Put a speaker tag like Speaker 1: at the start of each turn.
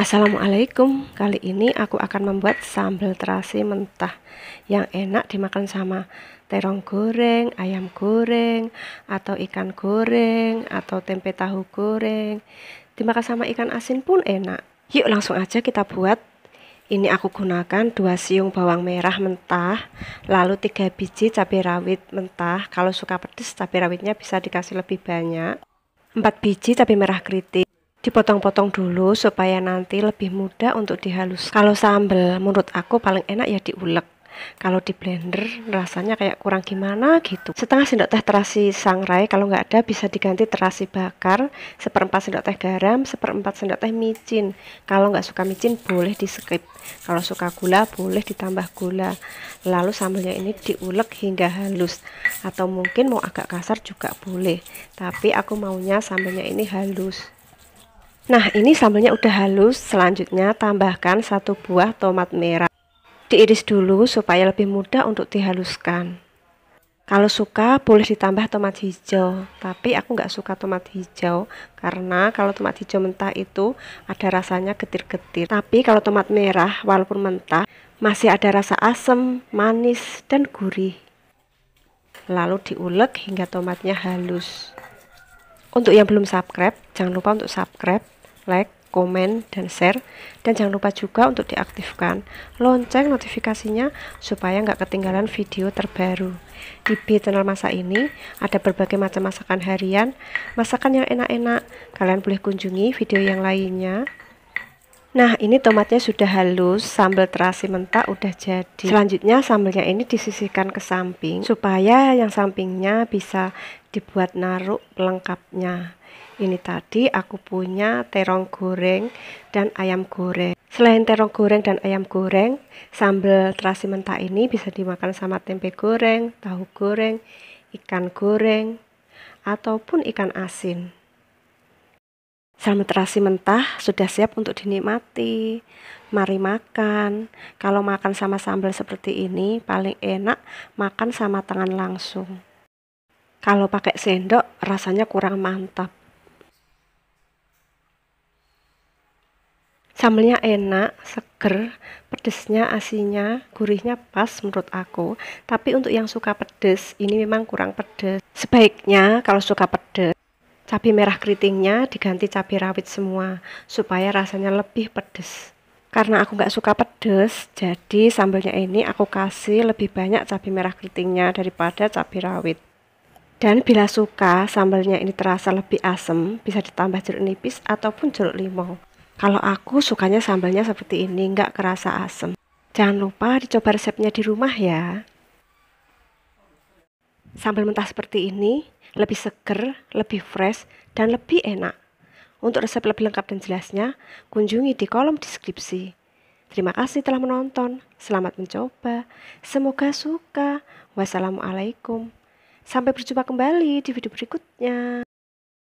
Speaker 1: Assalamualaikum, kali ini aku akan membuat sambal terasi mentah yang enak dimakan sama terong goreng, ayam goreng, atau ikan goreng, atau tempe tahu goreng. Dimakan sama ikan asin pun enak. Yuk langsung aja kita buat. Ini aku gunakan 2 siung bawang merah mentah, lalu 3 biji cabai rawit mentah. Kalau suka pedas, cabai rawitnya bisa dikasih lebih banyak. 4 biji cabai merah keriting dipotong-potong dulu supaya nanti lebih mudah untuk dihalus kalau sambal menurut aku paling enak ya diulek kalau di blender rasanya kayak kurang gimana gitu setengah sendok teh terasi sangrai kalau nggak ada bisa diganti terasi bakar seperempat sendok teh garam seperempat sendok teh micin kalau nggak suka micin boleh di skip kalau suka gula boleh ditambah gula lalu sambelnya ini diulek hingga halus atau mungkin mau agak kasar juga boleh tapi aku maunya sambelnya ini halus Nah, ini sambalnya udah halus. Selanjutnya tambahkan satu buah tomat merah. Diiris dulu supaya lebih mudah untuk dihaluskan. Kalau suka boleh ditambah tomat hijau, tapi aku nggak suka tomat hijau karena kalau tomat hijau mentah itu ada rasanya getir-getir. Tapi kalau tomat merah walaupun mentah masih ada rasa asam, manis, dan gurih. Lalu diulek hingga tomatnya halus. Untuk yang belum subscribe, jangan lupa untuk subscribe, like, komen, dan share. Dan jangan lupa juga untuk diaktifkan lonceng notifikasinya supaya nggak ketinggalan video terbaru. Di B channel masak ini ada berbagai macam masakan harian, masakan yang enak-enak. Kalian boleh kunjungi video yang lainnya. Nah ini tomatnya sudah halus, sambal terasi mentah udah jadi Selanjutnya sambalnya ini disisihkan ke samping Supaya yang sampingnya bisa dibuat naruh pelengkapnya. Ini tadi aku punya terong goreng dan ayam goreng. Selain terong goreng dan ayam goreng, sambal terasi mentah ini bisa dimakan sama tempe goreng, tahu goreng, ikan goreng, ataupun ikan asin. Sambal terasi mentah sudah siap untuk dinikmati. Mari makan. Kalau makan sama sambal seperti ini, paling enak makan sama tangan langsung. Kalau pakai sendok rasanya kurang mantap. Sambelnya enak, seger, pedesnya, asinnya, gurihnya pas menurut aku. Tapi untuk yang suka pedes, ini memang kurang pedes. Sebaiknya kalau suka pedes, cabai merah keritingnya diganti cabai rawit semua, supaya rasanya lebih pedes. Karena aku nggak suka pedes, jadi sambelnya ini aku kasih lebih banyak cabai merah keritingnya daripada cabai rawit. Dan bila suka sambalnya ini terasa lebih asem, bisa ditambah jeruk nipis ataupun jeruk limau. Kalau aku sukanya sambalnya seperti ini, nggak kerasa asem. Jangan lupa dicoba resepnya di rumah ya. Sambal mentah seperti ini lebih seger, lebih fresh, dan lebih enak. Untuk resep lebih lengkap dan jelasnya, kunjungi di kolom deskripsi. Terima kasih telah menonton. Selamat mencoba. Semoga suka. Wassalamualaikum. Sampai berjumpa kembali di video berikutnya.